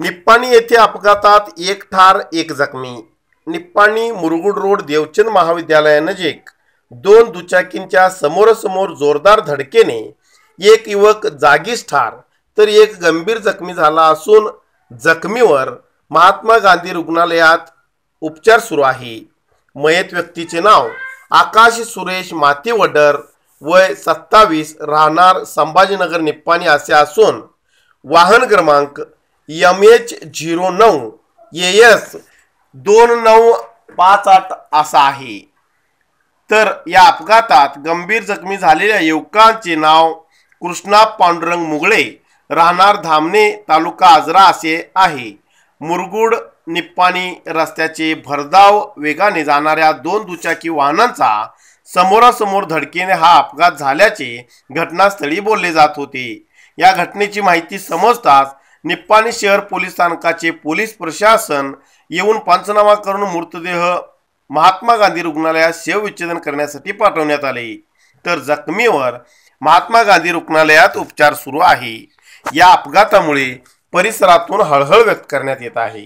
निप्पाणी येथे अपघातात एक ठार एक जखमी निप्पाणी मुरगुड रोड देवचंद महाविद्यालयानजीक दोन दुचाकींच्या समोरासमोर जोरदार धडकेने एक युवक जागीच ठार तर एक गंभीर जखमी झाला असून जखमीवर महात्मा गांधी रुग्णालयात उपचार सुरू आहे मयत व्यक्तीचे नाव आकाश सुरेश मातीवडर वय सत्तावीस राहणार संभाजीनगर निप्पाणी असे असून वाहन क्रमांक यम एच झिरो नऊ एस दोन नऊ पाच आठ असा आहे तर या अपघातात गंभीर जखमी झालेल्या युवकांचे नाव कृष्णा पांडुरंग मुगळे राहणार धामणे तालुका आजरा असे आहे मुरगुड निप्पाणी रस्त्याचे भरधाव वेगाने जाणाऱ्या दोन दुचाकी वाहनांचा समोरासमोर धडकेने हा अपघात झाल्याचे घटनास्थळी बोलले जात होते या घटनेची माहिती समजताच निप्पाणी शहर पोलीस स्थानकाचे पोलीस प्रशासन येऊन पंचनामा करून मृतदेह महात्मा गांधी रुग्णालयात शवविच्छेदन करण्यासाठी पाठवण्यात आले तर जखमीवर महात्मा गांधी रुग्णालयात उपचार सुरू आहे या अपघातामुळे परिसरातून हळहळ व्यक्त करण्यात येत आहे